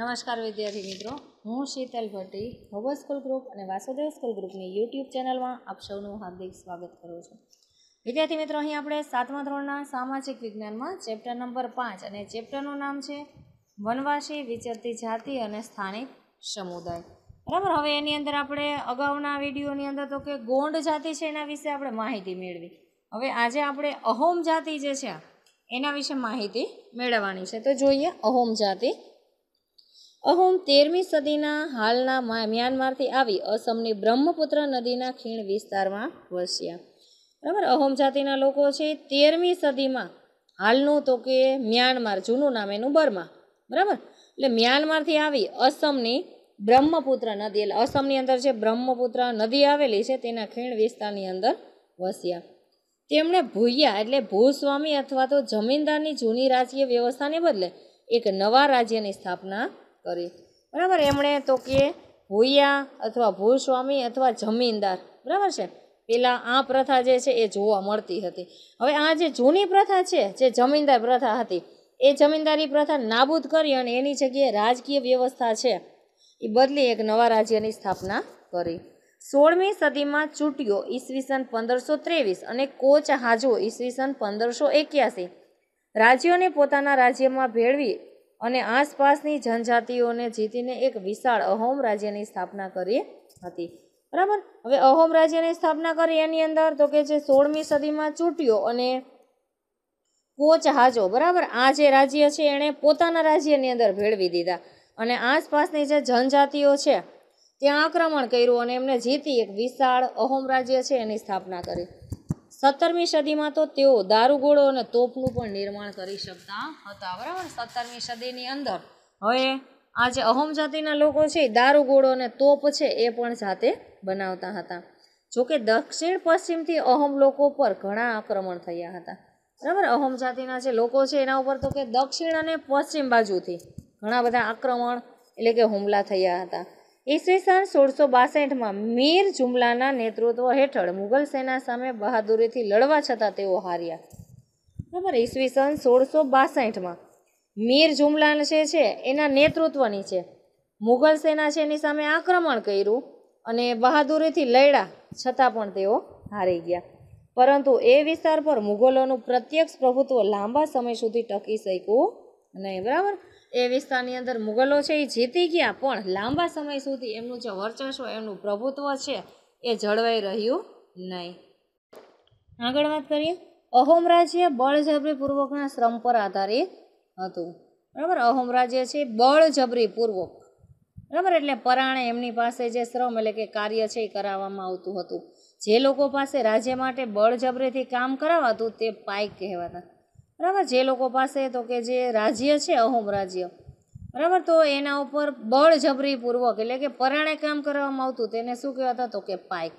નમસ્કાર વિદ્યાર્થી મિત્રો હું શીતલ ભટ્ટી ભવર સ્કૂલ ગ્રુપ અને વાસુદેવ સ્કૂલ ગ્રુપની યુટ્યુબ ચેનલમાં આપ સૌનું હાર્દિક સ્વાગત કરું છું વિદ્યાર્થી મિત્રો અહીં આપણે સાતમા ધોરણના સામાજિક વિજ્ઞાનમાં ચેપ્ટર નંબર પાંચ અને ચેપ્ટરનું નામ છે વનવાસી વિચરતી જાતિ અને સ્થાનિક સમુદાય બરાબર હવે એની અંદર આપણે અગાઉના વિડીયોની અંદર તો કે ગોંડ જાતિ છે એના વિશે આપણે માહિતી મેળવી હવે આજે આપણે અહોમ જાતિ જે છે એના વિશે માહિતી મેળવવાની છે તો જોઈએ અહોમ જાતિ અહોમ તેરમી સદીના હાલના મ્યાનમારથી આવી અસમની બ્રહ્મપુત્ર નદીના ખીણ વિસ્તારમાં વસ્યા બરાબર અહોમ જાતિના લોકો છે તેરમી સદીમાં હાલનું તો કે મ્યાનમાર જૂનું નામ એનું બર્મા બરાબર એટલે મ્યાનમારથી આવી અસમની બ્રહ્મપુત્ર નદી એટલે અસમની અંદર જે બ્રહ્મપુત્ર નદી આવેલી છે તેના ખીણ વિસ્તારની અંદર વસ્યા તેમણે ભૂયા એટલે ભૂસ્વામી અથવા તો જમીનદારની જૂની રાજકીય વ્યવસ્થાને બદલે એક નવા રાજ્યની સ્થાપના કરી બરાબર એમણે તો કે ભૂયા અથવા ભૂસ્વામી અથવા જમીનદાર બરાબર છે પહેલાં આ પ્રથા જે છે એ જોવા મળતી હતી હવે આ જે જૂની પ્રથા છે જે જમીનદાર પ્રથા હતી એ જમીનદારી પ્રથા નાબૂદ કરી અને એની જગ્યાએ રાજકીય વ્યવસ્થા છે એ બદલી એક નવા રાજ્યની સ્થાપના કરી સોળમી સદીમાં ચૂંટ્યો ઈસવીસન પંદરસો ત્રેવીસ અને કોચ હાજો ઈસવીસન પંદરસો એક્યાસી રાજ્યોને પોતાના રાજ્યમાં ભેળવી અને આસપાસની જનજાતિઓને જીતીને એક વિશાળ અહોમ રાજ્યની સ્થાપના કરી હતી બરાબર હવે અહોમ રાજ્યની સ્થાપના કરી એની અંદર તો કે જે સોળમી સદીમાં ચૂંટ્યો અને કોચ હાજો બરાબર આ જે રાજ્ય છે એણે પોતાના રાજ્યની અંદર ભેળવી દીધા અને આસપાસની જે જનજાતિઓ છે ત્યાં આક્રમણ કર્યું અને એમને જીતી એક વિશાળ અહોમ રાજ્ય છે એની સ્થાપના કરી સત્તરમી સદીમાં તો તેઓ દારૂગોળો અને તોપનું પણ નિર્માણ કરી શકતા હતા બરાબર સત્તરમી સદીની અંદર હવે આ જે અહોમ જાતિના લોકો છે દારૂગોળો અને તોપ છે એ પણ જાતે બનાવતા હતા જોકે દક્ષિણ પશ્ચિમથી અહોમ લોકો પર ઘણા આક્રમણ થયા હતા બરાબર અહોમ જાતિના જે લોકો છે એના ઉપર તો કે દક્ષિણ અને પશ્ચિમ બાજુથી ઘણા બધા આક્રમણ એટલે કે હુમલા થયા હતા ઈસવીસન સોળસો બાસઠમાં મીર જુમલાના નેતૃત્વ હેઠળ મુઘલ સેના સામે બહાદુરીથી લડવા છતાં તેઓ હાર્યા બરાબર ઈસવીસન સોળસો બાસઠમાં મીર જુમલા જે છે એના નેતૃત્વની છે મુઘલ સેના છે એની સામે આક્રમણ કર્યું અને બહાદુરીથી લડ્યા છતાં પણ તેઓ હારી ગયા પરંતુ એ વિસ્તાર પર મુગલોનું પ્રત્યક્ષ પ્રભુત્વ લાંબા સમય સુધી ટકી શક્યું નહીં બરાબર એ વિસ્તારની અંદર મુગલો છે એ જીતી ગયા પણ લાંબા સમય સુધી એમનું જે વર્ચસ્વ એમનું પ્રભુત્વ છે એ જળવાઈ રહ્યું નહીં આગળ વાત કરીએ અહોમ રાજ્ય બળજબરીપૂર્વકના શ્રમ પર આધારિત હતું બરાબર અહોમ રાજ્ય છે બળજબરીપૂર્વક બરાબર એટલે પરાણે એમની પાસે જે શ્રમ એટલે કે કાર્ય છે એ કરાવવામાં આવતું હતું જે લોકો પાસે રાજ્ય માટે બળજબરીથી કામ કરાવાતું તે પાઇક કહેવાતા બરાબર જે લોકો પાસે તો કે જે રાજ્ય છે અહોમ રાજ્ય બરાબર તો એના ઉપર બળજબરીપૂર્વક એટલે કે પરાણે કામ કરવામાં આવતું તેને શું કહેવાતા તો કે પાઇક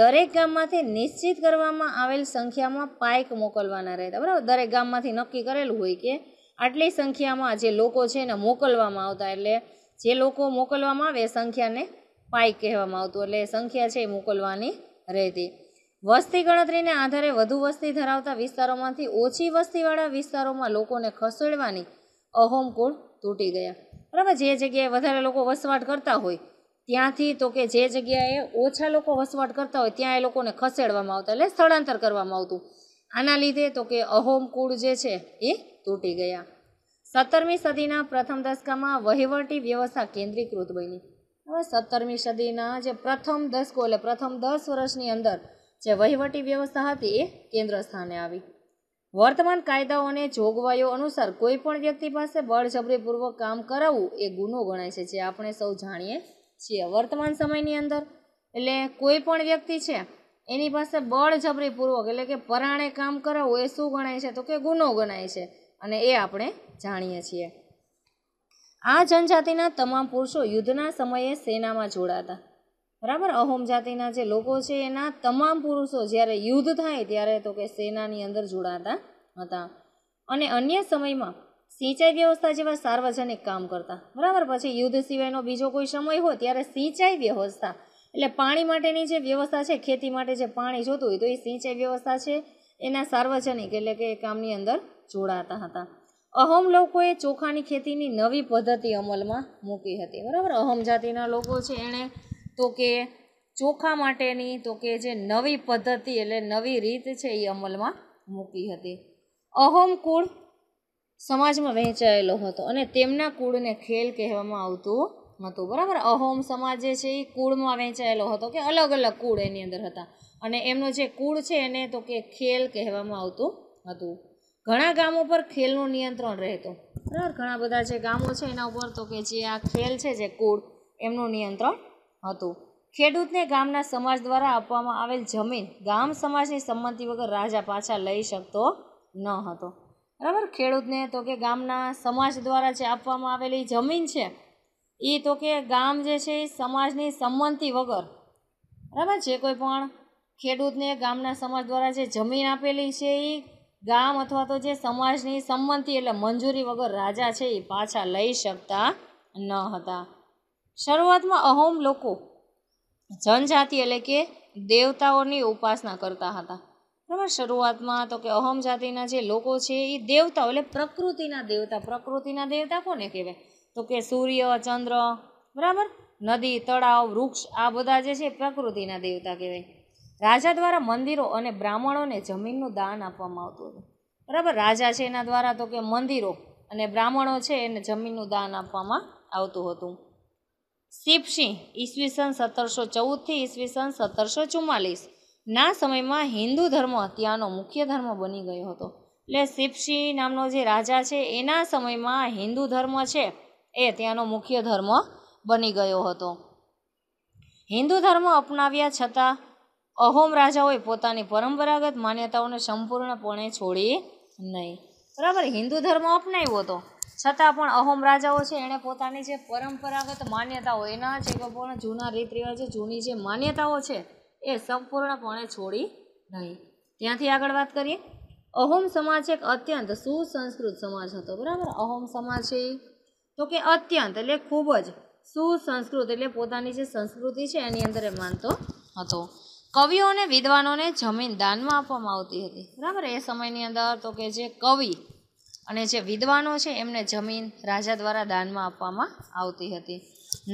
દરેક ગામમાંથી નિશ્ચિત કરવામાં આવેલ સંખ્યામાં પાઇક મોકલવાના રહેતા બરાબર દરેક ગામમાંથી નક્કી કરેલું હોય કે આટલી સંખ્યામાં જે લોકો છે એને મોકલવામાં આવતા એટલે જે લોકો મોકલવામાં આવે એ સંખ્યાને પાઇક કહેવામાં આવતું એટલે સંખ્યા છે એ મોકલવાની રહેતી વસ્તી ગણતરીને આધારે વધુ વસ્તી ધરાવતા વિસ્તારોમાંથી ઓછી વસ્તીવાળા વિસ્તારોમાં લોકોને ખસેડવાની અહોમ કુળ તૂટી ગયા બરાબર જે જગ્યાએ વધારે લોકો વસવાટ કરતા હોય ત્યાંથી તો કે જે જગ્યાએ ઓછા લોકો વસવાટ કરતા હોય ત્યાં એ લોકોને ખસેડવામાં આવતા એટલે સ્થળાંતર કરવામાં આવતું આના લીધે તો કે અહોમ કુળ જે છે એ તૂટી ગયા સત્તરમી સદીના પ્રથમ દશકામાં વહીવટી વ્યવસ્થા કેન્દ્રીકૃત બની હવે સત્તરમી સદીના જે પ્રથમ દશકો એટલે પ્રથમ દસ વર્ષની અંદર જે વહીવટી વ્યવસ્થા હતી એ કેન્દ્ર સ્થાને આવી વર્તમાન કાયદાઓ અને જોગવાઈઓ અનુસાર કોઈ પણ વ્યક્તિ પાસે બળજબરીપૂર્વક કામ કરાવવું એ ગુનો ગણાય છે જે આપણે સૌ જાણીએ છીએ વર્તમાન સમયની અંદર એટલે કોઈ પણ વ્યક્તિ છે એની પાસે બળજબરીપૂર્વક એટલે કે પરાણે કામ કરાવવું એ શું ગણાય છે તો કે ગુનો ગણાય છે અને એ આપણે જાણીએ છીએ આ જનજાતિના તમામ પુરુષો યુદ્ધના સમયે સેનામાં જોડાતા બરાબર અહોમ જાતિના જે લોકો છે એના તમામ પુરુષો જ્યારે યુદ્ધ થાય ત્યારે તો કે સેનાની અંદર જોડાતા હતા અને અન્ય સમયમાં સિંચાઈ વ્યવસ્થા જેવા સાર્વજનિક કામ કરતા બરાબર પછી યુદ્ધ સિવાયનો બીજો કોઈ સમય હોય ત્યારે સિંચાઈ વ્યવસ્થા એટલે પાણી માટેની જે વ્યવસ્થા છે ખેતી માટે જે પાણી જોતું હોય તો એ સિંચાઈ વ્યવસ્થા છે એના સાર્વજનિક એટલે કે કામની અંદર જોડાતા હતા અહમ લોકોએ ચોખાની ખેતીની નવી પદ્ધતિ અમલમાં મૂકી હતી બરાબર અહમ જાતિના લોકો છે એણે તો કે ચોખા માટેની તો કે જે નવી પદ્ધતિ એટલે નવી રીત છે એ અમલમાં મૂકી હતી અહોમ કુળ સમાજમાં વહેંચાયેલો હતો અને તેમના કુળને ખેલ કહેવામાં આવતું હતું બરાબર અહોમ સમાજ જે છે એ કુળમાં વહેંચાયેલો હતો કે અલગ અલગ કુળ એની અંદર હતા અને એમનો જે કુળ છે એને તો કે ખેલ કહેવામાં આવતું હતું ઘણા ગામો પર ખેલનું નિયંત્રણ રહેતું બરાબર ઘણા બધા જે ગામો છે એના ઉપર તો કે જે આ ખેલ છે જે કુળ એમનું નિયંત્રણ હતું ખેડૂતને ગામના સમાજ દ્વારા આપવામાં આવેલ જમીન ગામ સમાજની સંમતિ વગર રાજા પાછા લઈ શકતો ન હતો બરાબર ખેડૂતને તો કે ગામના સમાજ દ્વારા જે આપવામાં આવેલી જમીન છે એ તો કે ગામ જે છે એ સમાજની સંમતિ વગર બરાબર જે કોઈ પણ ખેડૂતને ગામના સમાજ દ્વારા જે જમીન આપેલી છે એ ગામ અથવા તો જે સમાજની સંમતિ એટલે મંજૂરી વગર રાજા છે એ પાછા લઈ શકતા ન હતા શરૂઆતમાં અહોમ લોકો જનજાતિ એટલે કે દેવતાઓની ઉપાસના કરતા હતા બરાબર શરૂઆતમાં તો કે અહોમ જાતિના જે લોકો છે એ દેવતાઓ એટલે પ્રકૃતિના દેવતા પ્રકૃતિના દેવતા કોને કહેવાય તો કે સૂર્ય ચંદ્ર બરાબર નદી તળાવ વૃક્ષ આ બધા જે છે પ્રકૃતિના દેવતા કહેવાય રાજા દ્વારા મંદિરો અને બ્રાહ્મણોને જમીનનું દાન આપવામાં આવતું હતું બરાબર રાજા છે એના દ્વારા તો કે મંદિરો અને બ્રાહ્મણો છે એને જમીનનું દાન આપવામાં આવતું હતું શિવસિંહ ઈસવીસન સત્તરસો ચૌદથી ઈસવીસન સત્તરસો ચુમ્માલીસ સમયમાં હિન્દુ ધર્મ ત્યાંનો મુખ્ય ધર્મ બની ગયો હતો એટલે શિવસિંહ નામનો જે રાજા છે એના સમયમાં હિન્દુ ધર્મ છે એ ત્યાંનો મુખ્ય ધર્મ બની ગયો હતો હિન્દુ ધર્મ અપનાવ્યા છતાં અહોમ રાજાઓએ પોતાની પરંપરાગત માન્યતાઓને સંપૂર્ણપણે છોડી નહીં બરાબર હિન્દુ ધર્મ અપનાવ્યો હતો છતાં પણ અહોમ રાજાઓ છે એણે પોતાની જે પરંપરાગત માન્યતાઓ એના જે પણ જૂના રીત રિવાજો જૂની જે માન્યતાઓ છે એ સંપૂર્ણપણે છોડી નહીં ત્યાંથી આગળ વાત કરીએ અહોમ સમાજ એક અત્યંત સુસંસ્કૃત સમાજ હતો બરાબર અહોમ સમાજ છે તો કે અત્યંત એટલે ખૂબ જ સુસંસ્કૃત એટલે પોતાની જે સંસ્કૃતિ છે એની અંદર એ માનતો હતો કવિઓ અને વિદ્વાનોને જમીન દાનમાં આપવામાં આવતી હતી બરાબર એ સમયની અંદર તો કે જે કવિ અને જે વિદ્વાનો છે એમને જમીન રાજા દ્વારા દાનમાં આપવામાં આવતી હતી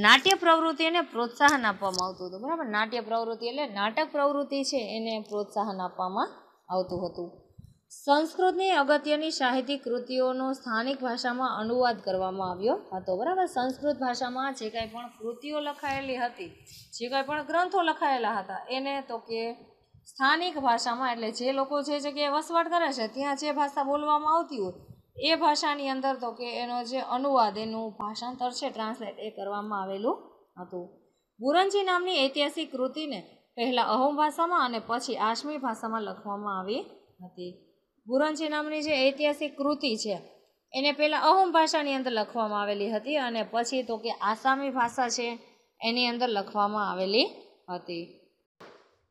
નાટ્ય પ્રવૃત્તિને પ્રોત્સાહન આપવામાં આવતું હતું બરાબર નાટ્ય પ્રવૃત્તિ એટલે નાટક પ્રવૃત્તિ છે એને પ્રોત્સાહન આપવામાં આવતું હતું સંસ્કૃતની અગત્યની સાહિત્યિક કૃતિઓનો સ્થાનિક ભાષામાં અનુવાદ કરવામાં આવ્યો હતો બરાબર સંસ્કૃત ભાષામાં જે કાંઈ પણ કૃતિઓ લખાયેલી હતી જે કાંઈ પણ ગ્રંથો લખાયેલા હતા એને તો કે સ્થાનિક ભાષામાં એટલે જે લોકો જે જગ્યાએ વસવાટ કરે છે ત્યાં જે ભાષા બોલવામાં આવતી હોય એ ભાષાની અંદર તો કે એનો જે અનુવાદ એનું ભાષાંતર છે ટ્રાન્સલેટ એ કરવામાં આવેલું હતું બુરંજી નામની ઐતિહાસિક કૃતિને પહેલાં અહોમ ભાષામાં અને પછી આશમી ભાષામાં લખવામાં આવી હતી બુરંજી નામની જે ઐતિહાસિક કૃતિ છે એને પહેલાં અહોમ ભાષાની અંદર લખવામાં આવેલી હતી અને પછી તો કે આસામી ભાષા છે એની અંદર લખવામાં આવેલી હતી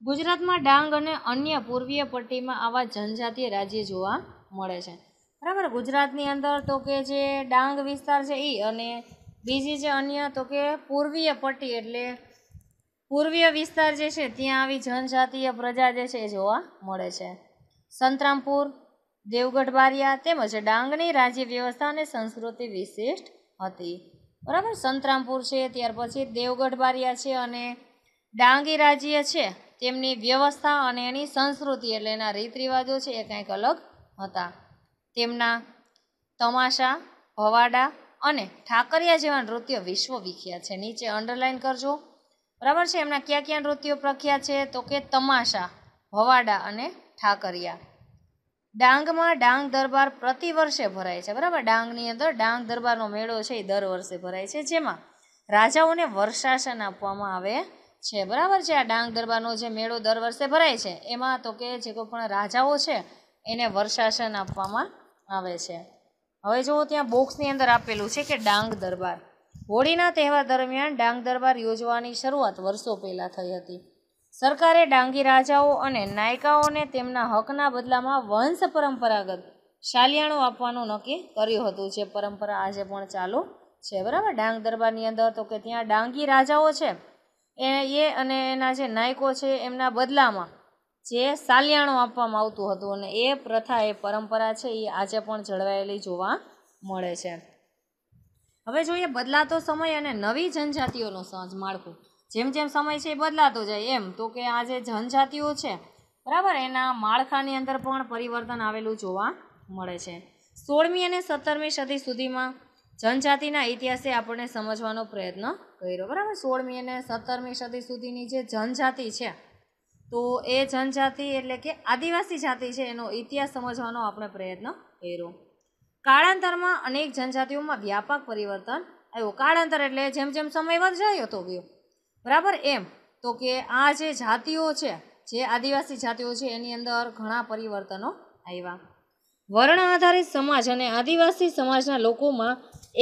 ગુજરાતમાં ડાંગ અને અન્ય પૂર્વીય પટ્ટીમાં આવા જનજાતીય રાજ્ય જોવા મળે છે બરાબર ગુજરાતની અંદર તો કે જે ડાંગ વિસ્તાર છે એ અને બીજી જે અન્ય તો કે પૂર્વીય પટ્ટી એટલે પૂર્વીય વિસ્તાર જે છે ત્યાં આવી જનજાતીય પ્રજા જે છે એ જોવા મળે છે સંતરામપુર દેવગઢ બારિયા તેમજ ડાંગની રાજ્ય વ્યવસ્થા અને સંસ્કૃતિ વિશિષ્ટ હતી બરાબર સંતરામપુર છે ત્યાર પછી દેવગઢ બારિયા છે અને ડાંગી રાજ્ય છે તેમની વ્યવસ્થા અને એની સંસ્કૃતિ એટલે એના રીત રિવાજો છે એ કંઈક અલગ હતા તેમના તમાશા ભવાડા અને ઠાકરિયા જેવા નૃત્ય વિશ્વવિખ્યાત છે નીચે અંડરલાઇન કરજો બરાબર છે એમના ક્યાં ક્યાં નૃત્યો પ્રખ્યાત છે તો કે તમાશા ભવાડા અને ઠાકરિયા ડાંગમાં ડાંગ દરબાર પ્રતિ વર્ષે ભરાય છે બરાબર ડાંગની અંદર ડાંગ દરબારનો મેળો છે એ દર વર્ષે ભરાય છે જેમાં રાજાઓને વર્ષાસન આપવામાં આવે છે બરાબર છે આ ડાંગ દરબારનો જે મેળો દર વર્ષે ભરાય છે એમાં તો કે જે કોઈ પણ રાજાઓ છે એને વર્ષાસન આપવામાં આવે છે હવે જો ત્યાં બોક્સની અંદર આપેલું છે કે ડાંગ દરબાર હોળીના તહેવાર દરમિયાન ડાંગ દરબાર યોજવાની શરૂઆત વર્ષો પહેલાં થઈ હતી સરકારે ડાંગી રાજાઓ અને નાયકાઓને તેમના હકના બદલામાં વંશ પરંપરાગત શાલિયાણું આપવાનું નક્કી કર્યું હતું જે પરંપરા આજે પણ ચાલુ છે બરાબર ડાંગ દરબારની અંદર તો કે ત્યાં ડાંગી રાજાઓ છે એ અને એના જે નાયકો છે એમના બદલામાં જે સાલિયાણું આપવામાં આવતું હતું અને એ પ્રથા એ પરંપરા છે એ આજે પણ જળવાયેલી જોવા મળે છે હવે જોઈએ બદલાતો સમય અને નવી જનજાતિઓનો સહજ માળખું જેમ જેમ સમય છે એ બદલાતો જાય એમ તો કે આ જે જનજાતિઓ છે બરાબર એના માળખાની અંદર પણ પરિવર્તન આવેલું જોવા મળે છે સોળમી અને સત્તરમી સદી સુધીમાં જનજાતિના ઇતિહાસે આપણને સમજવાનો પ્રયત્ન કર્યો બરાબર સોળમી અને સત્તરમી સદી સુધીની જે જનજાતિ છે તો એ જનજાતિ એટલે કે આદિવાસી જાતિ છે એનો ઇતિહાસ સમજવાનો આપણે પ્રયત્ન કર્યો કાળાંતરમાં અનેક જનજાતિઓમાં વ્યાપક પરિવર્તન આવ્યું કાળાંતર એટલે જેમ જેમ સમય વધ્યો તો ગયો બરાબર એમ તો કે આ જે જાતિઓ છે જે આદિવાસી જાતિઓ છે એની અંદર ઘણા પરિવર્તનો આવ્યા વર્ણ આધારિત સમાજ અને આદિવાસી સમાજના લોકોમાં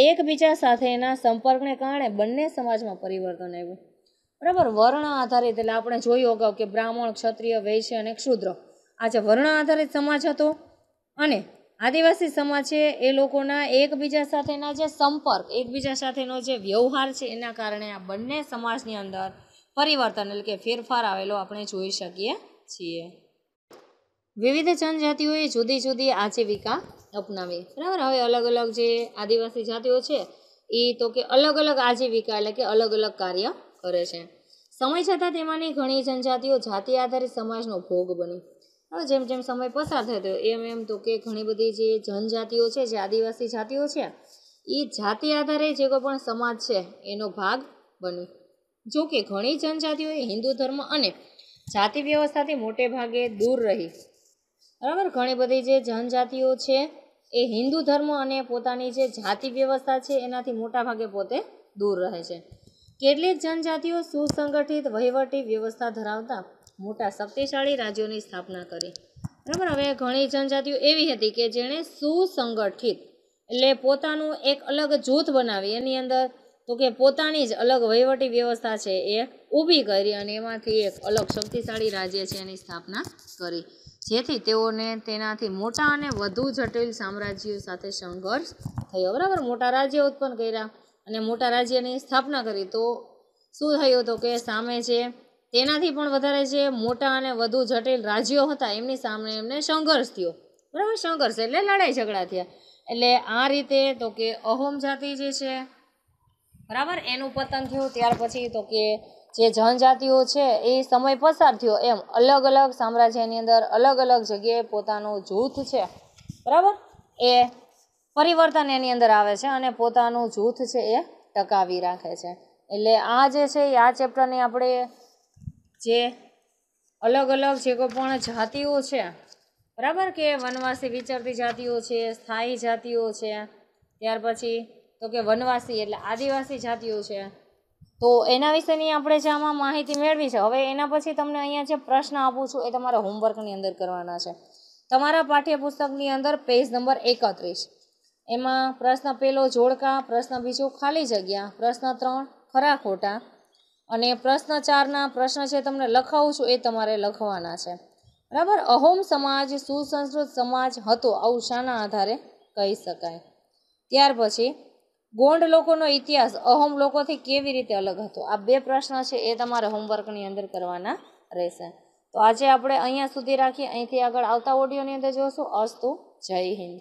એકબીજા સાથેના સંપર્કને કારણે બંને સમાજમાં પરિવર્તન આવ્યું બરાબર વર્ણ આધારિત એટલે આપણે જોયું અગાઉ કે બ્રાહ્મણ ક્ષત્રિય વૈશ્ય અને ક્ષુદ્ર આ જે વર્ણ આધારિત સમાજ હતો અને આદિવાસી સમાજ છે એ લોકોના એકબીજા સાથેના જે સંપર્ક એકબીજા સાથેનો જે વ્યવહાર છે એના કારણે આ બંને સમાજની અંદર પરિવર્તન એટલે કે ફેરફાર આવેલો આપણે જોઈ શકીએ છીએ વિવિધ જનજાતિઓએ જુદી જુદી આજીવિકા અપનાવી બરાબર હવે અલગ અલગ જે આદિવાસી જાતિઓ છે એ તો કે અલગ અલગ આજીવિકા એટલે કે અલગ અલગ કાર્ય કરે છે સમય જતાં તેમાંની ઘણી જનજાતિઓ જાતિ આધારિત સમાજનો ભોગ બની હવે જેમ જેમ સમય પસાર થતો એમ એમ તો કે ઘણી બધી જે જનજાતિઓ છે જે આદિવાસી જાતિઓ છે એ જાતિ આધારે જે કોઈ પણ સમાજ છે એનો ભાગ બની જો કે ઘણી જનજાતિઓએ હિન્દુ ધર્મ અને જાતિ વ્યવસ્થાથી મોટે ભાગે દૂર રહી બરાબર ઘણી બધી જે જનજાતિઓ છે એ હિન્દુ ધર્મ અને પોતાની જે જાતિ વ્યવસ્થા છે એનાથી મોટા ભાગે પોતે દૂર રહે છે કેટલીક જનજાતિઓ સુસંગઠિત વહીવટી વ્યવસ્થા ધરાવતા મોટા શક્તિશાળી રાજ્યોની સ્થાપના કરી બરાબર હવે ઘણી જનજાતિઓ એવી હતી કે જેણે સુસંગઠિત એટલે પોતાનું એક અલગ જૂથ બનાવી એની અંદર તો કે પોતાની જ અલગ વહીવટી વ્યવસ્થા છે એ ઊભી કરી અને એમાંથી એક અલગ શક્તિશાળી રાજ્ય છે એની સ્થાપના કરી જેથી તેઓને તેનાથી મોટા અને વધુ જટિલ સામ્રાજ્યો સાથે સંઘર્ષ થયો બરાબર મોટા રાજ્ય ઉત્પન્ન કર્યા અને મોટા રાજ્યની સ્થાપના કરી તો શું થયું તો કે સામે છે તેનાથી પણ વધારે જે મોટા અને વધુ જટિલ રાજ્યો હતા એમની સામે એમને સંઘર્ષ થયો બરાબર સંઘર્ષ એટલે લડાઈ ઝઘડા થયા એટલે આ રીતે તો કે અહોમ જાતિ જે છે બરાબર એનું પતન થયું ત્યાર પછી તો કે જે જનજાતિઓ છે એ સમય પસાર થયો એમ અલગ અલગ સામ્રાજ્યની અંદર અલગ અલગ જગ્યાએ પોતાનું જૂથ છે બરાબર એ પરિવર્તન એની અંદર આવે છે અને પોતાનું જૂથ છે એ ટકાવી રાખે છે એટલે આ જે છે એ આ ચેપ્ટરની આપણે જે અલગ અલગ જે કોઈ પણ જાતિઓ છે બરાબર કે વનવાસી વિચરતી જાતિઓ છે સ્થાયી જાતિઓ છે ત્યાર પછી તો કે વનવાસી એટલે આદિવાસી જાતિઓ છે તો એના વિશેની આપણે જે આમાં માહિતી મેળવી છે હવે એના પછી તમને અહીંયા જે પ્રશ્ન આપું છું એ તમારા હોમવર્કની અંદર કરવાના છે તમારા પાઠ્યપુસ્તકની અંદર પેજ નંબર એકત્રીસ એમાં પ્રશ્ન પહેલો જોડકા પ્રશ્ન બીજો ખાલી જગ્યા પ્રશ્ન ત્રણ ખરા ખોટા અને પ્રશ્ન ચારના પ્રશ્ન છે તમને લખાવું છું એ તમારે લખવાના છે બરાબર અહોમ સમાજ સુસંસ્કૃત સમાજ હતો આવું શાના આધારે કહી શકાય ત્યાર પછી ગોંડ લોકોનો ઇતિહાસ અહોમ લોકોથી કેવી રીતે અલગ હતો આ બે પ્રશ્ન છે એ તમારે હોમવર્કની અંદર કરવાના રહેશે તો આજે આપણે અહીંયા સુધી રાખીએ અહીંથી આગળ આવતા ઓડિયોની અંદર જોશું અસ્તુ જય હિન્દ